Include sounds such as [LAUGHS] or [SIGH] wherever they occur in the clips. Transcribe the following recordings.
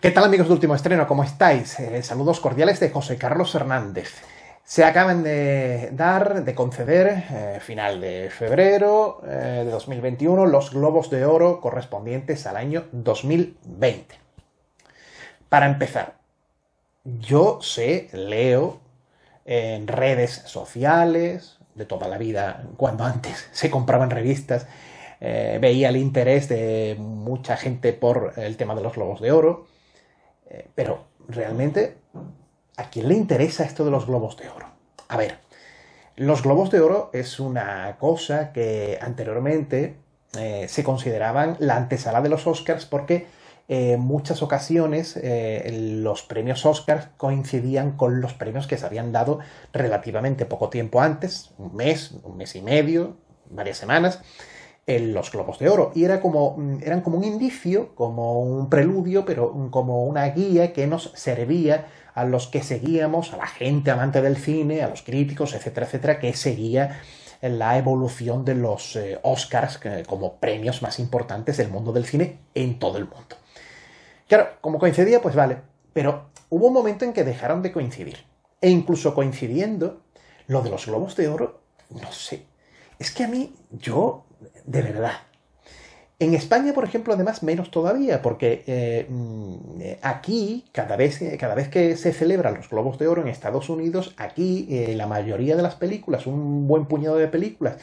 ¿Qué tal amigos de Último Estreno? ¿Cómo estáis? Eh, saludos cordiales de José Carlos Hernández. Se acaban de dar, de conceder, eh, final de febrero eh, de 2021, los globos de oro correspondientes al año 2020. Para empezar, yo sé, leo en redes sociales, de toda la vida, cuando antes [LAUGHS] se compraban revistas, veía el interés de mucha gente por el tema de los globos de oro eh, pero realmente, ¿a quién le interesa esto de los globos de oro? A ver, los globos de oro es una cosa que anteriormente eh, se consideraban la antesala de los Oscars porque eh, en muchas ocasiones los premios Oscars coincidían con los premios que se habían dado relativamente poco tiempo antes, un mes, un mes y medio, varias semanas los globos de oro y era como, mm, eran como un indicio, como un preludio, pero como una guía que nos servía a los que seguíamos, a la gente amante del cine, a los críticos, etcétera, etcétera, que seguía la evolución de los eh, Oscars como premios más importantes del mundo del cine en todo el mundo. Claro, como coincidía, pues vale, pero hubo un momento en que dejaron de coincidir. E incluso coincidiendo, lo de los globos de oro, no sé. Es que a mí, yo de verdad. En España, por ejemplo, además, menos todavía, porque eh, mm, aquí, eh, cada vez, que se celebran los Globos de Oro en Estados Unidos, aquí eh, la mayoría de las películas, un buen puñado de películas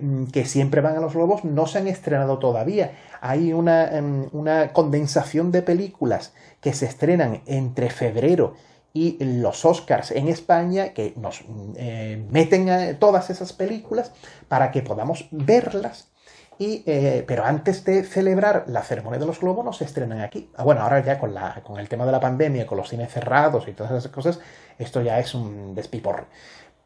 mm, que siempre van a los Globos, no se han estrenado todavía. Hay una, em, una condensación de películas que se estrenan entre febrero y los Oscars en España que nos eh, meten todas esas películas para que podamos verlas. Eh, pero antes de celebrar la ceremonia de los globos nos estrenan aquí. Ah, bueno, ahora ya con, con el tema de la pandemia, con los cines cerrados y todas esas cosas, esto ya es un despiporre.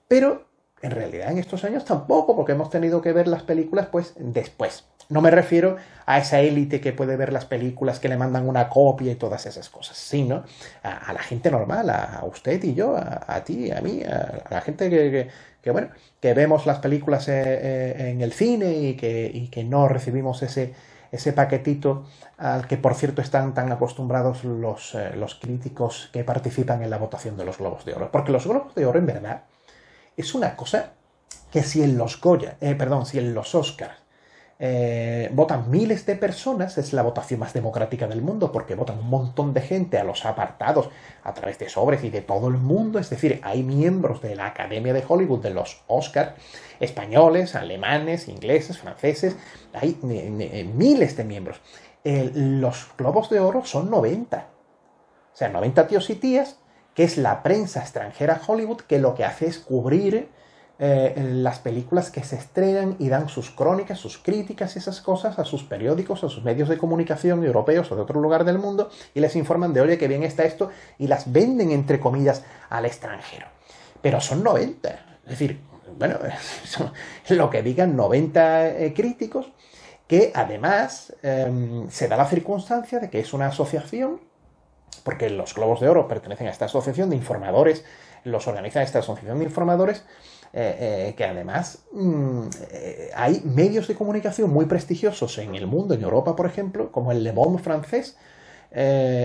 Pero en realidad en estos años tampoco, porque hemos tenido que ver las películas pues después. No me refiero a esa élite que puede ver las películas, que le mandan una copia y todas esas cosas, sino a, la gente normal, a, usted y yo, a, ti, a mí, a, la gente que, bueno, que vemos las películas eh, eh, en, el cine y que, no recibimos ese, paquetito al que por cierto están tan acostumbrados eh, los, críticos que participan en la votación de los Globos de Oro. Porque los Globos de Oro en verdad es una cosa que si en los Goya, perdón, si en los Oscars eh, votan miles de personas, es la votación más democrática del mundo, porque votan un montón de gente a los apartados a través de sobres y de todo el mundo, es decir, hay miembros de la Academia de Hollywood, de los Oscars, españoles, alemanes, ingleses, franceses, hay eh, eh, miles de miembros. los globos de oro son 90. O sea, 90 tíos y tías, que es la prensa extranjera Hollywood, que lo que hace es cubrir eh, las películas que se estrenan y dan sus crónicas, sus críticas y esas cosas a sus periódicos, a sus medios de comunicación europeos o de otro lugar del mundo y les informan de, oye, qué bien está esto y las venden, entre comillas, al extranjero. Pero son 90, es decir, bueno, [LAUGHS] lo que digan 90 eh, críticos, que además em, se da la circunstancia de que es una asociación, porque los Globos de Oro pertenecen a esta asociación de informadores, los organiza esta asociación de informadores, eh, eh, que además mm, eh, hay medios de comunicación muy prestigiosos en el mundo, en Europa, por ejemplo, como el Le Monde francés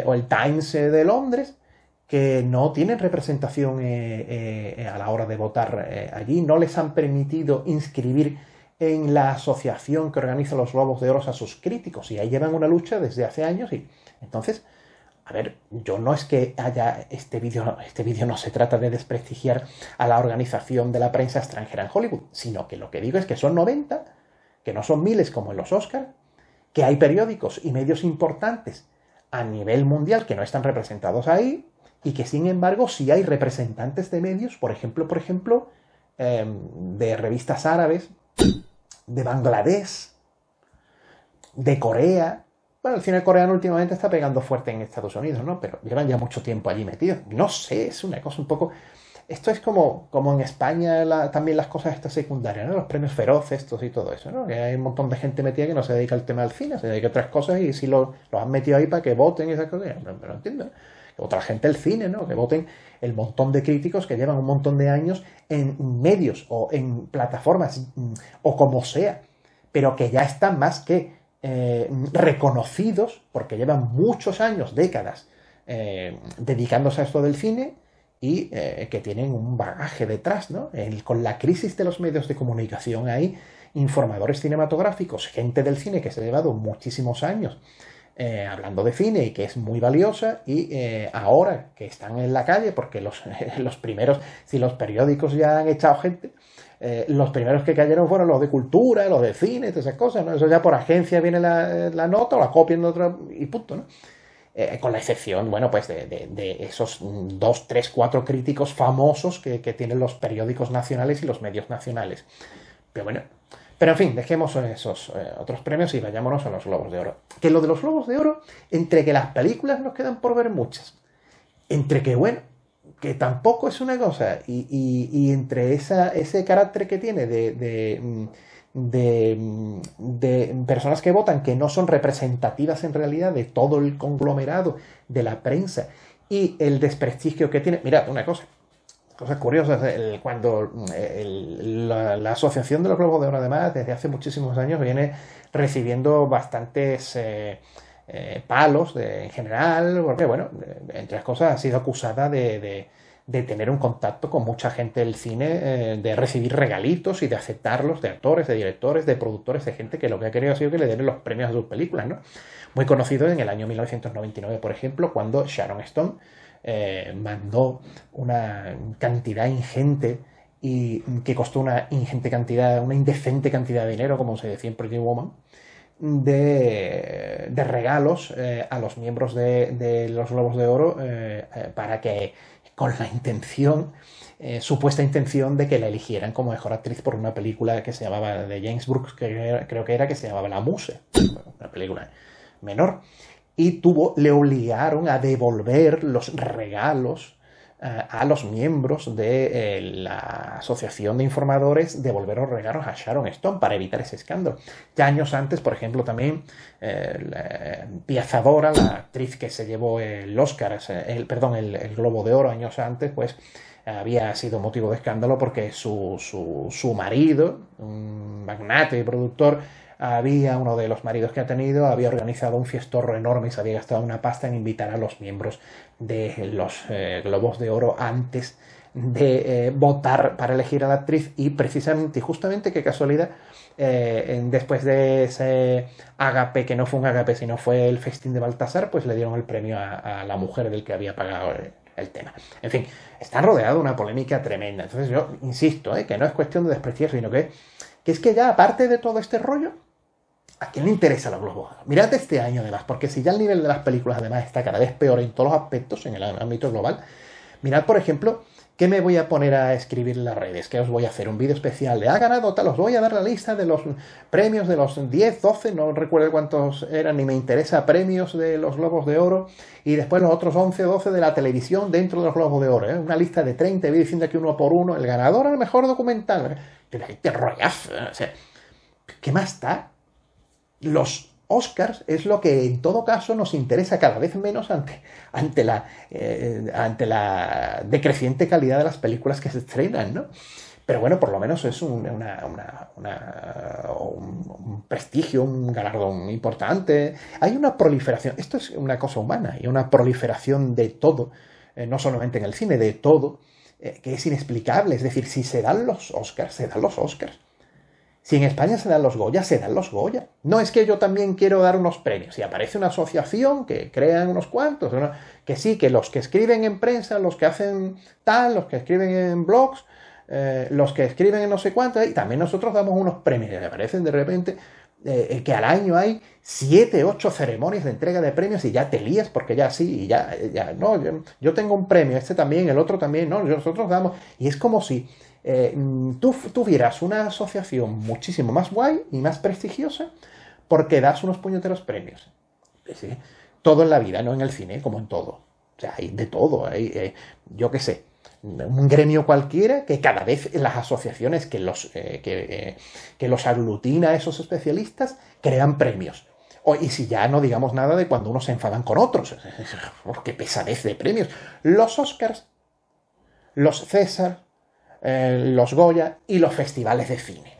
o el Times de Londres, que no tienen representación a la hora de votar allí, no les han permitido inscribir en la asociación que organiza los Lobos de Oro a sus críticos, y ahí llevan una lucha desde hace años, y entonces a ver, yo no es que haya este vídeo, este vídeo no se trata de desprestigiar a la organización de la prensa extranjera en Hollywood, sino que lo que digo es que son 90, que no son miles como en los Oscars, que hay periódicos y medios importantes a nivel mundial que no están representados ahí y que sin embargo sí hay representantes de medios, por ejemplo, por ejemplo, em, de revistas árabes, de Bangladesh, de Corea, bueno, el cine coreano últimamente está pegando fuerte en Estados Unidos, ¿no? Pero llevan ya mucho tiempo allí metidos. No sé, es una cosa un poco... Esto es como, como en España también las cosas estas secundarias, ¿no? Los premios feroces, estos y todo eso, ¿no? Que hay un montón de gente metida que no se dedica al tema del cine, se dedica a otras cosas y si lo, los han metido ahí para que voten y esas cosas, no, no entiendo. Otra gente el cine, ¿no? Que voten el montón de críticos que llevan un montón de años en medios o en plataformas mm, o como sea, pero que ya están más que eh, reconocidos, porque llevan muchos años, décadas, eh, dedicándose a esto del cine y eh, que tienen un bagaje detrás, ¿no? con la crisis de los medios de comunicación hay informadores cinematográficos, gente del cine que se ha llevado muchísimos años hablando de cine y que es muy valiosa y ahora que están en la calle, porque los, [LAUGHS] los primeros, si los periódicos ya han echado gente, eh, los primeros que cayeron fueron los de cultura, los de cine, todas esas cosas, ¿no? Eso ya por agencia viene la, nota, o la copian de otro y punto, ¿no? Eh, con la excepción, bueno, pues de, esos dos, tres, cuatro críticos famosos que, tienen los periódicos nacionales y los medios nacionales. Pero bueno, pero en fin, dejemos esos eh, otros premios y vayámonos a los Globos de Oro. Que lo de los Globos de Oro, entre que las películas nos quedan por ver muchas, entre que, bueno, que tampoco es una cosa, y, y, y entre esa, ese carácter que tiene de, de, mm, mm, de, personas que votan que no son representativas en realidad de todo el conglomerado de la prensa y el desprestigio que tiene, mirad una cosa, cosas curiosas, cuando mm, la, Asociación de los Globos de Oro además desde hace muchísimos años viene recibiendo bastantes... Eh, eh, palos en general, porque bueno, eh, entre las cosas ha sido acusada de, tener un contacto con mucha gente del cine, eh, de recibir regalitos y de aceptarlos de actores, de directores, de productores, de gente que lo que ha querido ha sido que le den los premios a sus películas, ¿no? Muy conocido en el año 1999, por ejemplo, cuando Sharon Stone mandó una cantidad ingente y que costó una ingente cantidad, una indecente cantidad de dinero, como se decía en Pretty Woman, de, regalos eh, a los miembros de, los Globos de Oro eh, eh, para que, con la intención, supuesta intención de que la eligieran como mejor actriz por una película que se llamaba, de James Brooks, que creo que era, que se llamaba La Muse, una película menor. Y tuvo, le obligaron a devolver los regalos eh, a los miembros de eh, la Asociación de Informadores devolver los regalos a Sharon Stone para evitar ese escándalo. Ya años antes, por ejemplo, también eh, Pia la actriz que se llevó el Oscar, el, perdón, el, el Globo de Oro años antes, pues había sido motivo de escándalo porque su marido, un magnate y productor, había uno de los maridos que ha tenido, había organizado un fiestorro enorme y se había gastado una pasta en invitar a los miembros de los eh, Globos de Oro antes de eh, votar para elegir a la actriz y precisamente y justamente qué casualidad eh, después de ese agape que no fue un agape sino fue el festín de Baltasar pues le dieron el premio a, la mujer del que había pagado el, tema. En fin, está rodeado de una polémica tremenda. Entonces yo insisto, que no es cuestión de despreciar, sino que, que es que ya aparte de todo este rollo, ¿A quién le interesa la globos? Mirad este año además, porque si ya el nivel de las películas además está cada vez peor en todos los aspectos, en el ámbito global, mirad por ejemplo ¿Qué me voy a poner a escribir en las redes? Que os voy a hacer un vídeo especial de ha ah, ganado tal, os voy a dar la lista de los premios de los 10, 12, no recuerdo cuántos eran, ni me interesa, premios de los Globos de Oro, y después los otros 11, 12 de la televisión dentro de los Globos de Oro, ¿eh? una lista de 30, voy diciendo que uno por uno, el ganador al mejor documental, pero ¿eh? hay ¿eh? ¿qué más está? los Oscars es lo que en todo caso nos interesa cada vez menos eh, ante, la, decreciente calidad de las películas que se estrenan, ¿no? Pero bueno, por lo menos es un, prestigio, un galardón importante. Hay una proliferación, esto es una cosa humana, y una proliferación de todo, eh, no solamente en el cine, de todo, eh, que es inexplicable. Es decir, si se dan los Oscars, se dan los Oscars. Si en España se dan los Goya, se dan los Goya. No es que yo también quiero dar unos premios. Si aparece una asociación que crean unos cuantos, que sí, que los que escriben en prensa, los que hacen tal, los que escriben en blogs, eh, los que escriben en no sé cuántos, y también nosotros damos unos premios. Y aparecen de repente eh, eh, que al año hay siete ocho ceremonias de entrega de premios y ya te lías porque ya sí, y ya, no, yo, yo tengo un premio, este también, el otro también, no, nosotros damos. Y es como si eh, mm, tú tuvieras una asociación muchísimo más guay y más prestigiosa porque das unos puñeteros premios. Todo en la vida, no en el cine, como en todo. O sea, hay de todo, hay, eh, yo qué sé, un gremio cualquiera que cada vez las asociaciones que los, eh, que, los aglutina a esos especialistas crean premios. y si ya no digamos nada de cuando unos se enfadan con otros. [LAUGHS] ¡Qué pesadez de premios! Los Oscars, los César, eh, los Goya y los festivales de cine.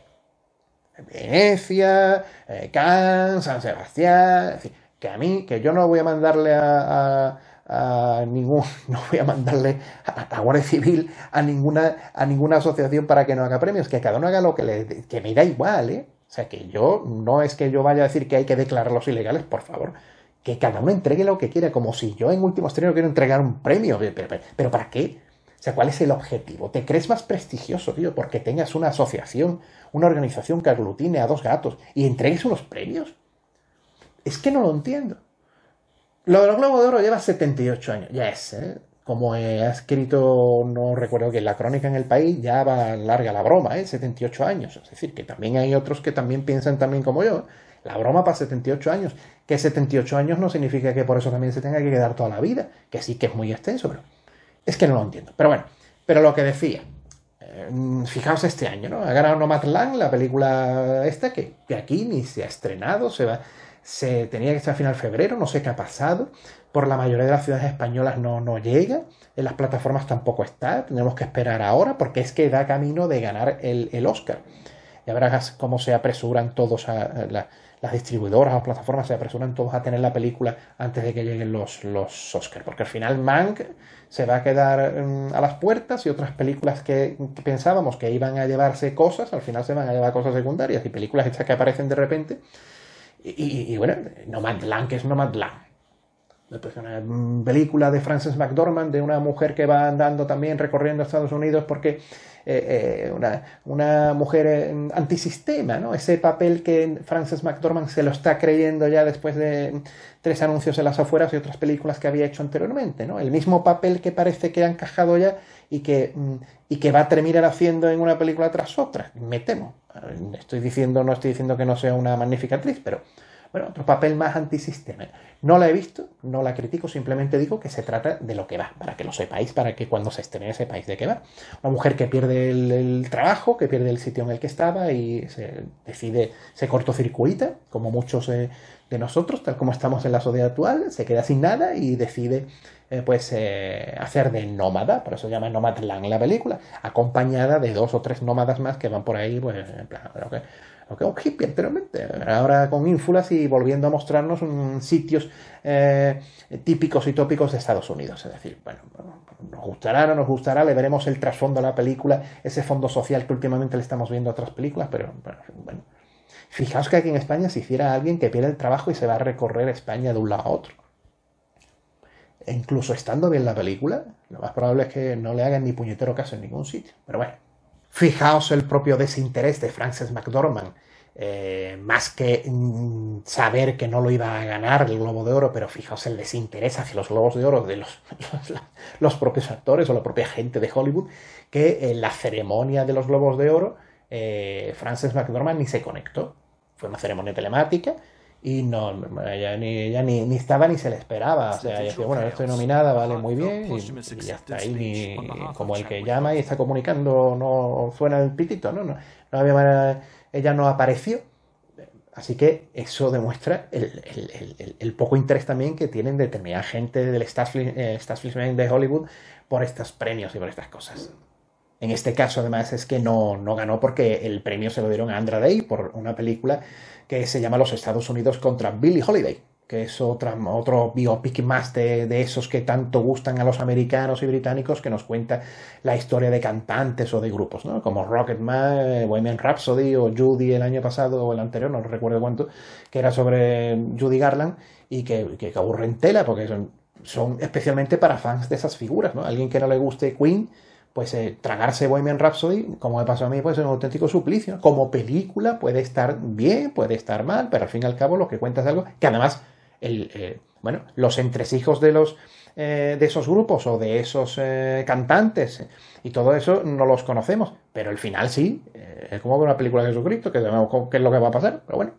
Venecia, eh, Cannes, San Sebastián, que a mí, que yo no voy a mandarle a, a, ningún, [LAUGHS] no voy a mandarle a, a, Civil, a ninguna, a ninguna asociación para que no haga premios, que cada uno haga lo que le, que me da igual, ¿eh? O sea, que yo, no es que yo vaya a decir que hay que declarar los ilegales, por favor, que cada uno entregue lo que quiera, como si yo en último Estreno quiero entregar un premio, pero ¿para qué? O sea, ¿cuál es el objetivo? ¿Te crees más prestigioso, tío, porque tengas una asociación, una organización que aglutine a dos gatos y entregues unos premios? Es que no lo entiendo. Lo de los Globos de Oro lleva 78 años, ya es, ¿eh? Como eh, ha escrito, no recuerdo que la crónica en el país ya va larga la broma, ¿eh? 78 años. Es decir, que también hay otros que también piensan también como yo. La broma para 78 años. Que 78 años no significa que por eso también se tenga que quedar toda la vida, que sí que es muy extenso, pero es que no lo entiendo. Pero bueno, pero lo que decía, eh, fijaos este año, ¿no? Ha ganado Nomadland, la película esta que, de aquí ni se ha estrenado, se va, se tenía que estar a final de febrero, no sé qué ha pasado. Por la mayoría de las ciudades españolas no, no llega, en las plataformas tampoco está, tenemos que esperar ahora porque es que da camino de ganar el, Oscar. Ya verás cómo se apresuran todos a la, las distribuidoras o plataformas se apresuran todos a tener la película antes de que lleguen los, los Oscars. Porque al final Mank se va a quedar mm, a las puertas y otras películas que, pensábamos que iban a llevarse cosas, al final se van a llevar cosas secundarias y películas estas que aparecen de repente. Y, bueno, Nomadland, que es Nomadland. Pues una mm, película de Frances McDormand, de una mujer que va andando también recorriendo Estados Unidos porque eh, eh, una, mujer antisistema, ¿no? Ese papel que Frances McDormand se lo está creyendo ya después de tres anuncios en las afueras y otras películas que había hecho anteriormente, ¿no? El mismo papel que parece que ha encajado ya y que, mm, y que va a terminar haciendo en una película tras otra, me temo. Estoy diciendo, no estoy diciendo que no sea una magnífica actriz, pero bueno, otro papel más antisistema. No la he visto, no la critico, simplemente digo que se trata de lo que va, para que lo sepáis, para que cuando se estrene sepáis de qué va. Una mujer que pierde el, trabajo, que pierde el sitio en el que estaba y se decide, se cortocircuita, como muchos eh, de nosotros, tal como estamos en la sociedad actual, se queda sin nada y decide eh, pues eh, hacer de nómada, por eso llama Nomadland la película, acompañada de dos o tres nómadas más que van por ahí, pues en plan, que un hippie anteriormente, ahora con ínfulas y volviendo a mostrarnos sitios eh, típicos y tópicos de Estados Unidos. Es decir, bueno, nos gustará, no nos gustará, le veremos el trasfondo a la película, ese fondo social que últimamente le estamos viendo a otras películas, pero bueno. Fijaos que aquí en España si hiciera alguien que pierde el trabajo y se va a recorrer España de un lado a otro. E incluso estando bien la película, lo más probable es que no le hagan ni puñetero caso en ningún sitio. Pero bueno. Fijaos el propio desinterés de Frances McDormand. Eh, más que mm, saber que no lo iba a ganar el Globo de Oro, pero fijaos el desinterés hacia los Globos de Oro de [LAUGHS] los, propios actores o la propia gente de Hollywood, que en la ceremonia de los Globos de Oro, eh, Frances McDormand ni se conectó. Fue una ceremonia telemática, y no, ella ni, ni, estaba ni se le esperaba. O sea, decía, bueno, estoy nominada, vale, muy bien. Y, ya está ahí como el que llama y está comunicando, no suena el pitito, ¿no? No, había ella no apareció. Así que eso demuestra el, poco interés también que tienen determinada gente del staff eh, de Hollywood por estos premios y por estas cosas. En este caso, además, es que no, no ganó porque el premio se lo dieron a Andra Day por una película que se llama Los Estados Unidos contra Billie Holiday, que es otro biopic más de, esos que tanto gustan a los americanos y británicos, que nos cuenta la historia de cantantes o de grupos, ¿no? como Rocketman, eh, Women Rhapsody o Judy el año pasado o el anterior, no recuerdo cuánto, que era sobre Judy Garland y que, que aburren tela porque son, son especialmente para fans de esas figuras. ¿no? Alguien que no le guste Queen pues eh, tragarse Bohemian Rhapsody, como me pasó a mí, pues es un auténtico suplicio. Como película puede estar bien, puede estar mal, pero al fin y al cabo lo que cuenta es algo que además, el, eh, bueno, los entresijos de los eh, de esos grupos o de esos cantantes y todo eso no los conocemos, pero el final sí, es como una película de Jesucristo, que sabemos qué es lo que va a pasar, pero bueno.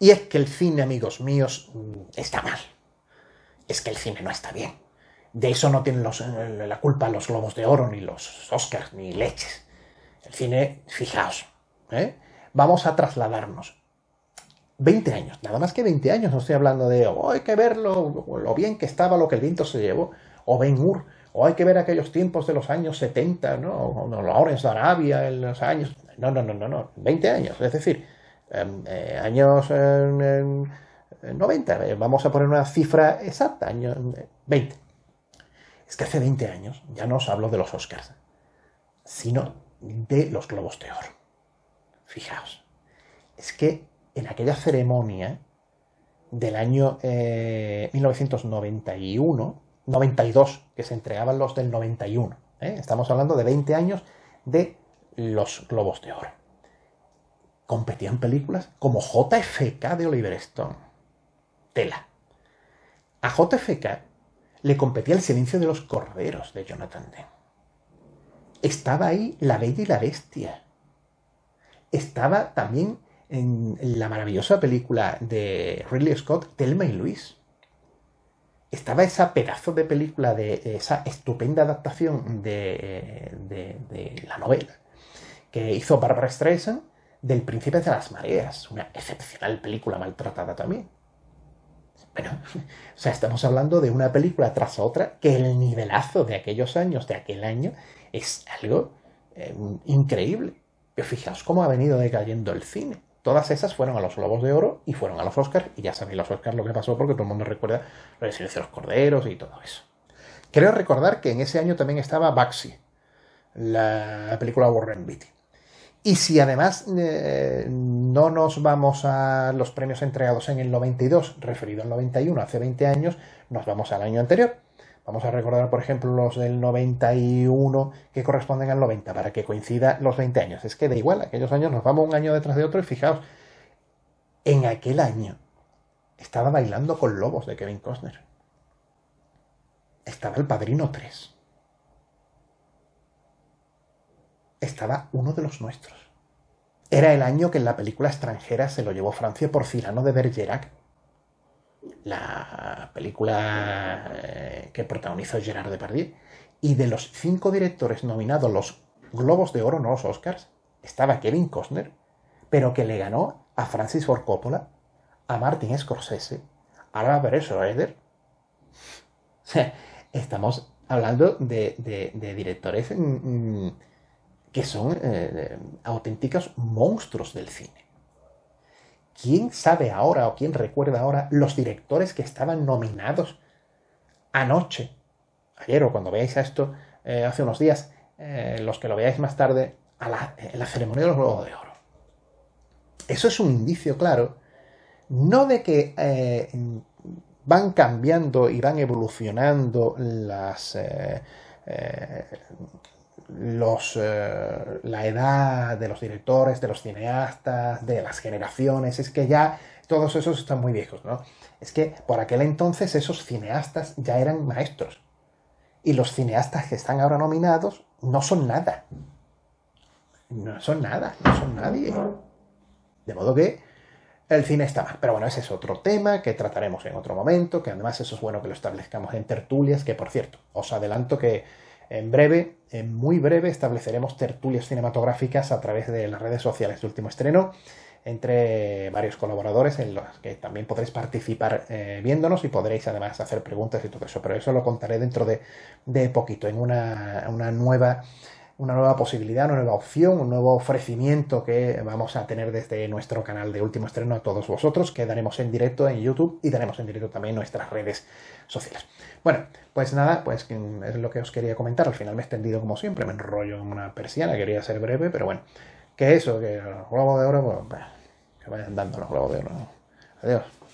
Y es que el cine, amigos míos, mm, está mal. Es que el cine no está bien de eso no tienen eh, la culpa los Globos de Oro, ni los Oscars, ni leches. El cine, fijaos, ¿eh? vamos a trasladarnos. 20 años, nada más que 20 años, no estoy hablando de, oh, hay que ver lo, bien que estaba, lo que el viento se llevó, o Ben Hur, o oh, hay que ver aquellos tiempos de los años 70, ¿no? O, o Lawrence de Arabia en los años. No, no, no, no, no, 20 años, es decir, em, eh, años em, em, noventa. 90, vamos a poner una cifra exacta, años 20 es que hace 20 años ya no os hablo de los Oscars, sino de los Globos de Oro. Fijaos, es que en aquella ceremonia del año 1991, eh, 92, que se entregaban los del 91, ¿eh? estamos hablando de 20 años de los Globos de Oro. Competían películas como JFK de Oliver Stone. Tela. A JFK le competía el silencio de los corderos de Jonathan Demme. Estaba ahí La Bella y la Bestia. Estaba también en la maravillosa película de Ridley Scott, Telma y Luis. Estaba esa pedazo de película, de esa estupenda adaptación de, de la novela que hizo Barbara Streisand del Príncipe de las Mareas, una excepcional película maltratada también. Bueno, o sea, estamos hablando de una película tras otra que el nivelazo de aquellos años, de aquel año, es algo eh, increíble. Pero fijaos cómo ha venido decayendo el cine. Todas esas fueron a los Globos de Oro y fueron a los Oscars. Y ya sabéis los Oscars lo que pasó porque todo el mundo recuerda lo de Silencio de los Corderos y todo eso. Quiero recordar que en ese año también estaba Baxi, la película Warren Beatty. Y si además eh, no nos vamos a los premios entregados en el 92, referido al 91, hace 20 años, nos vamos al año anterior. Vamos a recordar, por ejemplo, los del 91 que corresponden al 90, para que coincida los 20 años. Es que da igual, aquellos años nos vamos un año detrás de otro y fijaos, en aquel año estaba bailando con lobos de Kevin Costner. Estaba el Padrino 3. estaba uno de los nuestros. Era el año que en la película extranjera se lo llevó Francia por Cirano de Bergerac. La película eh, que protagonizó Gerard Depardieu. Y de los cinco directores nominados los Globos de Oro, no los Oscars, estaba Kevin Costner, pero que le ganó a Francis Ford Coppola, a Martin Scorsese, a Robert Schroeder. [LAUGHS] Estamos hablando de, directores. Mm, mm, que son eh, auténticos monstruos del cine. ¿Quién sabe ahora o quién recuerda ahora los directores que estaban nominados anoche, ayer o cuando veáis esto eh, hace unos días, eh, los que lo veáis más tarde, a la, ceremonia de los Globos de Oro? Eso es un indicio claro, no de que van cambiando y van evolucionando las, los, eh, la edad de los directores, de los cineastas, de las generaciones, es que ya todos esos están muy viejos, ¿no? Es que por aquel entonces esos cineastas ya eran maestros. Y los cineastas que están ahora nominados no son nada. No son nada, no son nadie. De modo que el cine está mal. Pero bueno, ese es otro tema que trataremos en otro momento, que además eso es bueno que lo establezcamos en tertulias, que por cierto, os adelanto que en breve, en muy breve, estableceremos tertulias cinematográficas a través de las redes sociales de último estreno entre varios colaboradores en los que también podréis participar eh, viéndonos y podréis además hacer preguntas y todo eso. Pero eso lo contaré dentro de, de poquito, en una nueva una nueva posibilidad, una nueva opción, un nuevo ofrecimiento que vamos a tener desde nuestro canal de último estreno a todos vosotros, que daremos en directo en YouTube y daremos en directo también nuestras redes sociales. Bueno, pues nada, pues es lo que os quería comentar. Al final me he extendido como siempre, me enrollo en una persiana, quería ser breve, pero bueno, que eso, que los globos de oro, pues, que vayan dando los globos de oro. Adiós.